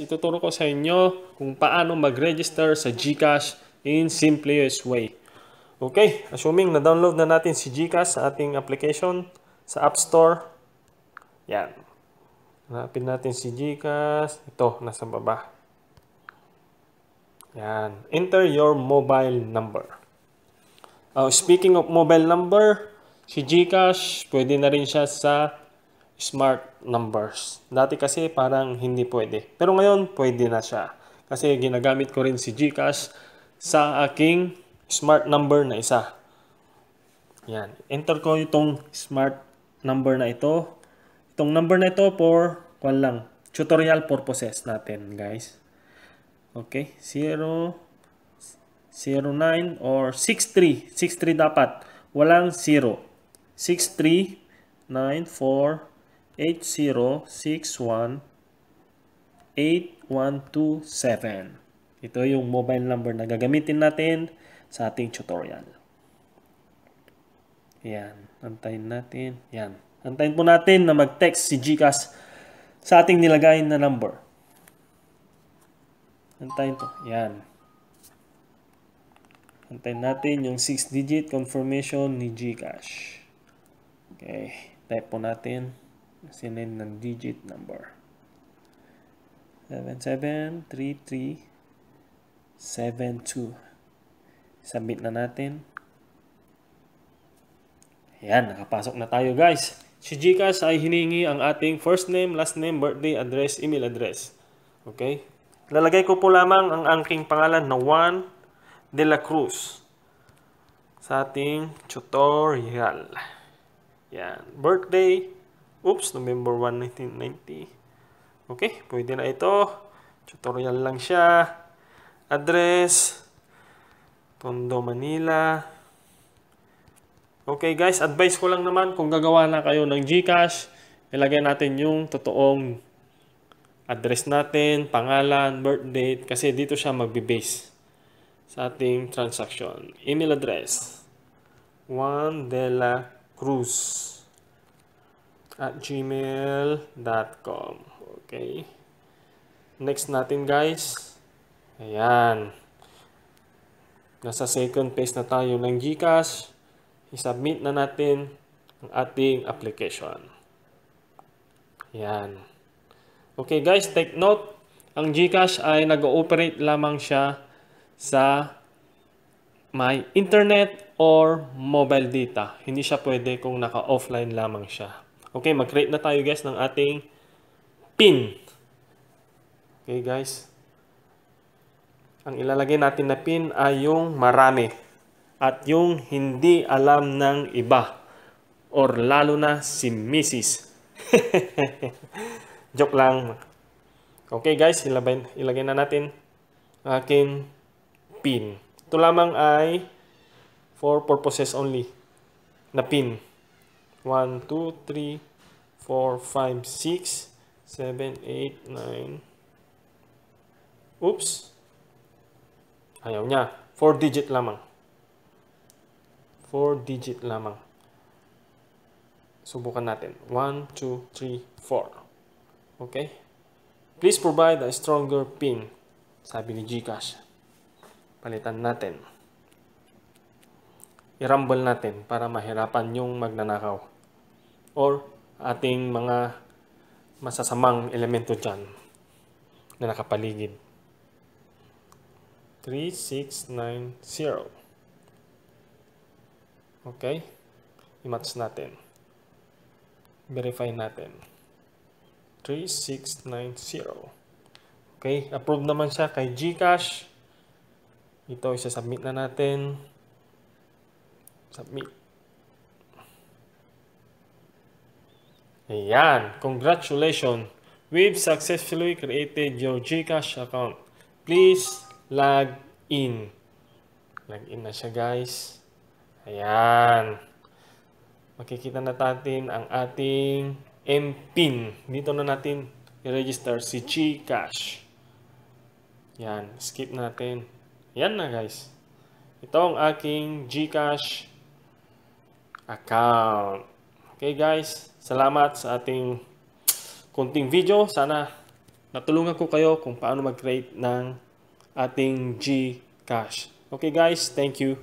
ituturo ko sa inyo kung paano mag-register sa GCash in simplest way. Okay, assuming na-download na natin si GCash sa ating application sa App Store. Yan. Hanapin natin si GCash. Ito, nasa baba. Yan. Enter your mobile number. Uh, speaking of mobile number, si GCash, pwede na rin siya sa smart numbers. Dati kasi parang hindi pwede. Pero ngayon, pwede na siya. Kasi ginagamit ko rin si Gcash sa aking smart number na isa. Yan. Enter ko itong smart number na ito. Itong number na ito for, kwan lang, tutorial purposes natin, guys. Okay. 0, 09 or 63. 63 dapat. Walang 0. 63, 9, 4, 8061-8127. Ito yung mobile number na gagamitin natin sa ating tutorial. Yan. Antayin natin. Yan. Antayin po natin na mag-text si Gcash sa ating nilagay na number. Antayin to. Yan. Antayin natin yung 6-digit confirmation ni Gcash. Okay. Type po natin sinin ng digit number 773372 submit na natin Ayan, nakapasok na tayo guys. Si Gcash ay hiningi ang ating first name, last name, birthday, address, email address. Okay? Lalagay ko po lamang ang angking pangalan na Juan de la Cruz sa ating tutorial. Yan. Birthday, Oops, November 1, 1990. Okay, pwede na ito. Tutorial lang siya. Address. Tondo, Manila. Okay guys, advice ko lang naman kung gagawa na kayo ng GCash, ilagay natin yung totoong address natin, pangalan, birth date, kasi dito siya magbe-base sa ating transaction. Email address, Juan de la Cruz at gmail.com. Okay. Next natin guys. Ayan. Nasa second page na tayo ng GCash. I-submit na natin ang ating application. Ayan. Okay guys, take note. Ang GCash ay nag-ooperate lamang siya sa may internet or mobile data. Hindi siya pwede kung naka-offline lamang siya. Okay, mag-create na tayo guys ng ating pin. Okay guys. Ang ilalagay natin na pin ay yung marami at yung hindi alam ng iba or lalo na si Mrs. Joke lang. Okay guys, ilagay, ilagay na natin aking pin. Ito lamang ay for purposes only na pin. 1, 2, 3, 4, 5, 6, 7, 8, 9. Oops. Ayaw niya. 4 digit lamang. 4 digit lamang. Subukan natin. 1, 2, 3, 4. Okay? Please provide a stronger pin. Sabi ni Gcash. Palitan natin i-rumble natin para mahirapan yung magnanakaw or ating mga masasamang elemento dyan na nakapaligid. 3690 Okay? I-match natin. Verify natin. 3690 Okay? Approve naman siya kay Gcash. Ito, isa-submit na natin. Submit. Ayan. Congratulations. We've successfully created your Gcash account. Please log in. Log in na siya guys. Ayan. Makikita na natin ang ating MPIN. Dito na natin i-register si Gcash. Yan. Skip natin. Yan na guys. Ito ang aking Gcash account. Okay guys, salamat sa ating kunting video. Sana natulungan ko kayo kung paano mag-create ng ating Gcash. Okay guys, thank you.